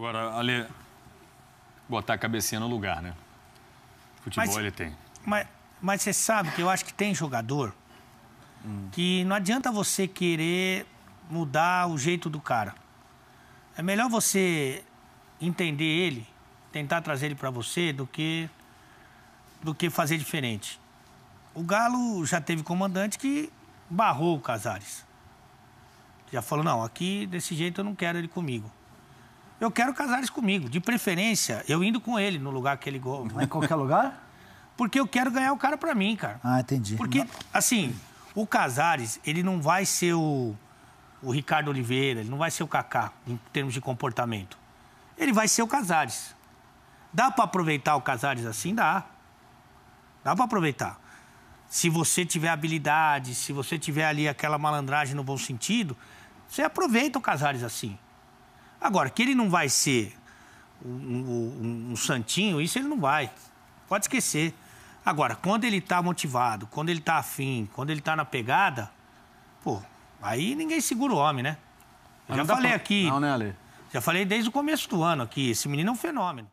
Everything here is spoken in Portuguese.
Agora, Ale, botar a cabecinha no lugar, né? Futebol mas, ele tem. Mas, mas você sabe que eu acho que tem jogador hum. que não adianta você querer mudar o jeito do cara. É melhor você entender ele, tentar trazer ele para você, do que, do que fazer diferente. O Galo já teve comandante que barrou o Casares. Já falou, não, aqui desse jeito eu não quero ele comigo. Eu quero Casares comigo. De preferência, eu indo com ele no lugar que ele gosta. Em qualquer lugar? Porque eu quero ganhar o cara para mim, cara. Ah, entendi. Porque, assim, o Casares, ele não vai ser o, o Ricardo Oliveira, ele não vai ser o Kaká em termos de comportamento. Ele vai ser o Casares. Dá para aproveitar o Casares assim? Dá. Dá para aproveitar. Se você tiver habilidade, se você tiver ali aquela malandragem no bom sentido, você aproveita o Casares assim. Agora, que ele não vai ser um, um, um santinho, isso ele não vai. Pode esquecer. Agora, quando ele está motivado, quando ele está afim, quando ele está na pegada, pô, aí ninguém segura o homem, né? Eu já falei pra... aqui. Não, né, Ale? Já falei desde o começo do ano aqui. Esse menino é um fenômeno.